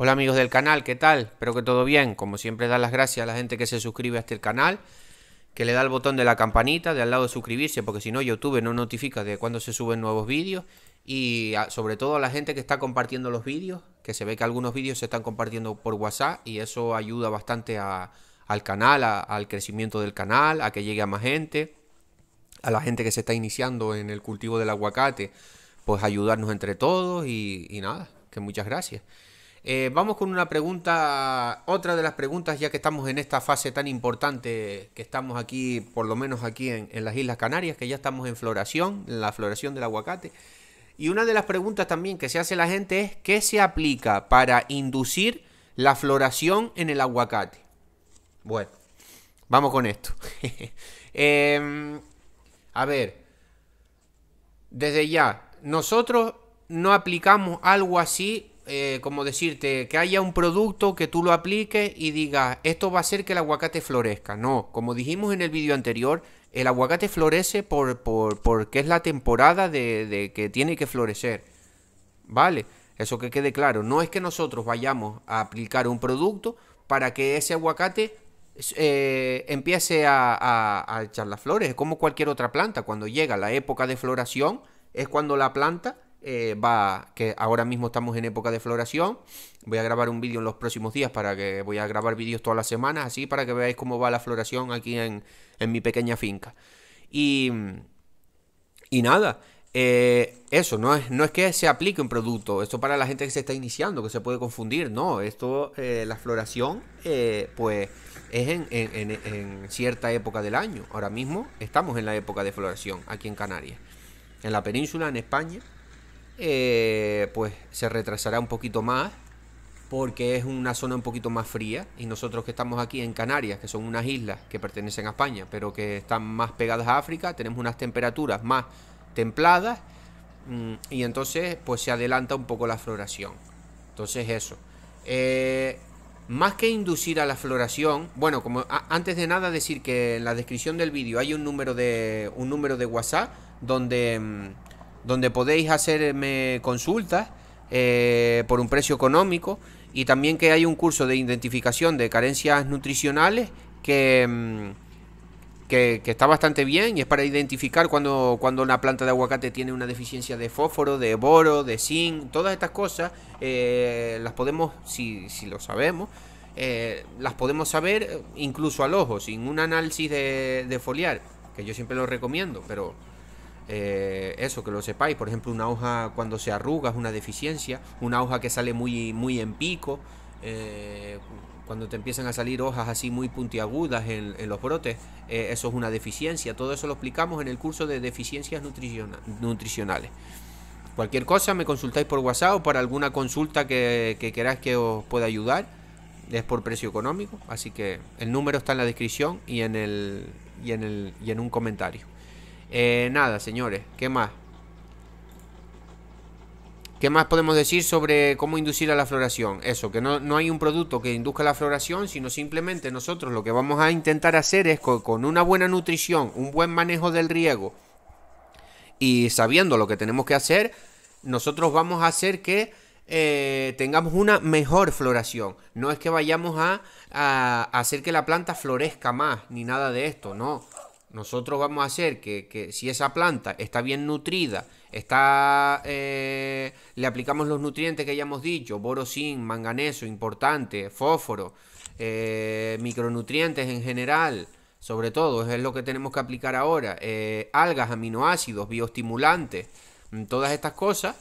Hola amigos del canal, ¿qué tal? Espero que todo bien. Como siempre, dar las gracias a la gente que se suscribe a este canal, que le da el botón de la campanita de al lado de suscribirse, porque si no, YouTube no notifica de cuando se suben nuevos vídeos. Y ah, sobre todo a la gente que está compartiendo los vídeos, que se ve que algunos vídeos se están compartiendo por WhatsApp y eso ayuda bastante al canal, al crecimiento del canal, a que llegue a más gente, a la gente que se está iniciando en el cultivo del aguacate, pues ayudarnos entre todos y nada, que muchas gracias. Eh, vamos con una pregunta, otra de las preguntas, ya que estamos en esta fase tan importante que estamos aquí, por lo menos aquí en, las Islas Canarias, que ya estamos en floración, en la floración del aguacate. Y una de las preguntas también que se hace la gente es, ¿qué se aplica para inducir la floración en el aguacate? Bueno, vamos con esto. Em, a ver, desde ya, nosotros no aplicamos algo así eh, como decirte, que haya un producto que tú lo apliques y digas, esto va a hacer que el aguacate florezca. No, como dijimos en el vídeo anterior, el aguacate florece porque es la temporada de, que tiene que florecer. ¿Vale? Eso que quede claro. No es que nosotros vayamos a aplicar un producto para que ese aguacate eh, empiece a, a, echar las flores. Es como cualquier otra planta. Cuando llega la época de floración, es cuando la planta eh, va, que ahora mismo estamos en época de floración. Voy a grabar un vídeo en los próximos días para que voy a grabar vídeos todas las semanas, así para que veáis cómo va la floración aquí en, mi pequeña finca. Y, nada, eh, eso, no es, no es que se aplique un producto, esto para la gente que se está iniciando, que se puede confundir, no, esto, eh, la floración, pues es en, en, cierta época del año, ahora mismo estamos en la época de floración aquí en Canarias, en la península, en España, eh, pues se retrasará un poquito más porque es una zona un poquito más fría y nosotros que estamos aquí en Canarias, que son unas islas que pertenecen a España, pero que están más pegadas a África, tenemos unas temperaturas más templadas mm, y entonces pues se adelanta un poco la floración. Entonces eso. Eh, más que inducir a la floración, bueno, como antes de nada decir que en la descripción del vídeo hay un número de un número de WhatsApp donde mm, donde podéis hacerme consultas eh, por un precio económico y también que hay un curso de identificación de carencias nutricionales mm, que, que, está bastante bien y es para identificar cuando, cuando una planta de aguacate tiene una deficiencia de fósforo, de boro, de zinc, todas estas cosas eh, las podemos, si, si lo sabemos, eh, las podemos saber incluso al ojo, sin un análisis de, de foliar, que yo siempre lo recomiendo, pero... Eh, eso, que lo sepáis. Por ejemplo, una hoja cuando se arruga es una deficiencia, una hoja que sale muy, muy en pico, eh, cuando te empiezan a salir hojas así muy puntiagudas en, los brotes, eh, eso es una deficiencia. Todo eso lo explicamos en el curso de deficiencias nutricionales. Cualquier cosa me consultáis por WhatsApp o para alguna consulta que, que queráis que os pueda ayudar. Es por precio económico, así que el número está en la descripción y en, el, y en, el, y en un comentario. Eh, nada, señores, ¿qué más? ¿Qué más podemos decir sobre cómo inducir a la floración? Eso, que no, hay un producto que induzca la floración, sino simplemente nosotros lo que vamos a intentar hacer es con, una buena nutrición, un buen manejo del riego y sabiendo lo que tenemos que hacer, nosotros vamos a hacer que eh, tengamos una mejor floración. No es que vayamos a, a hacer que la planta florezca más, ni nada de esto, no. Nosotros vamos a hacer que, si esa planta está bien nutrida, está eh, le aplicamos los nutrientes que ya hemos dicho, borosín, manganeso, importante, fósforo, eh, micronutrientes en general, sobre todo, es lo que tenemos que aplicar ahora, eh, algas, aminoácidos, bioestimulantes, mm, todas estas cosas,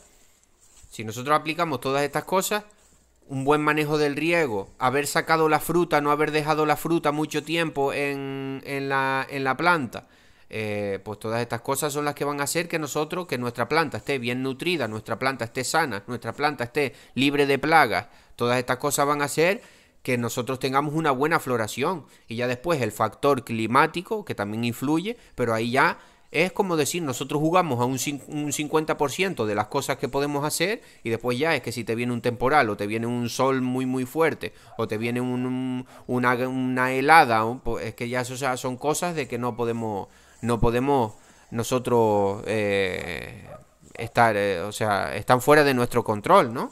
si nosotros aplicamos todas estas cosas, un buen manejo del riego, haber sacado la fruta, no haber dejado la fruta mucho tiempo en, en, la, en la, planta. Eh, pues todas estas cosas son las que van a hacer que nosotros, que nuestra planta esté bien nutrida, nuestra planta esté sana, nuestra planta esté libre de plagas. Todas estas cosas van a hacer que nosotros tengamos una buena floración. Y ya después el factor climático, que también influye, pero ahí ya es como decir, nosotros jugamos a un, un 50% de las cosas que podemos hacer y después ya es que si te viene un temporal o te viene un sol muy muy fuerte o te viene una, helada, pues es que ya son cosas de que no podemos, no podemos nosotros eh, estar, eh, o sea, están fuera de nuestro control, ¿no?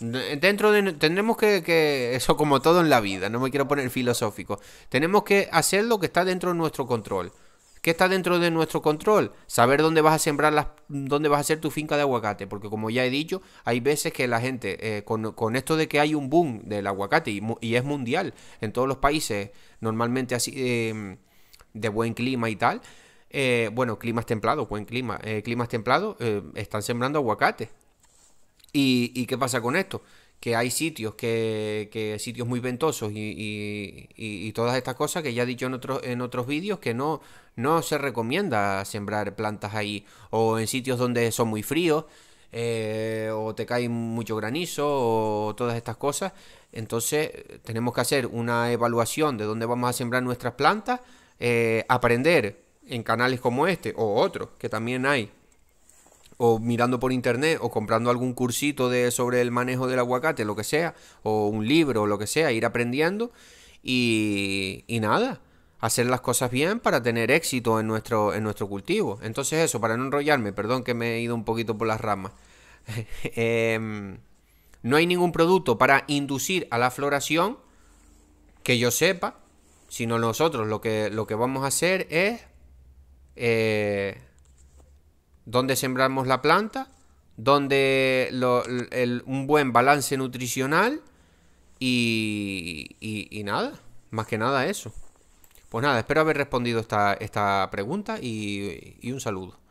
Dentro de. Tendremos que, que, Eso, como todo en la vida, no me quiero poner filosófico. Tenemos que hacer lo que está dentro de nuestro control. ¿Qué está dentro de nuestro control? Saber dónde vas a sembrar, las, dónde vas a hacer tu finca de aguacate, porque como ya he dicho, hay veces que la gente, eh, con, esto de que hay un boom del aguacate y, es mundial en todos los países, normalmente así eh, de buen clima y tal, eh, bueno, climas templados, buen clima, climas templados, están sembrando aguacate. ¿Y, ¿Y qué pasa con esto? que hay sitios, que, sitios muy ventosos y, todas estas cosas que ya he dicho en otros, en otros vídeos que no, no se recomienda sembrar plantas ahí o en sitios donde son muy fríos eh, o te cae mucho granizo o todas estas cosas. Entonces tenemos que hacer una evaluación de dónde vamos a sembrar nuestras plantas, eh, aprender en canales como este o otros que también hay o mirando por internet o comprando algún cursito de sobre el manejo del aguacate, lo que sea, o un libro o lo que sea, ir aprendiendo y, y nada, hacer las cosas bien para tener éxito en nuestro, en nuestro cultivo. Entonces eso, para no enrollarme, perdón que me he ido un poquito por las ramas. Em, no hay ningún producto para inducir a la floración que yo sepa, sino nosotros lo que, lo que vamos a hacer es... Eh, dónde sembramos la planta, donde un buen balance nutricional y, nada, más que nada eso. Pues nada, espero haber respondido esta, pregunta y un saludo.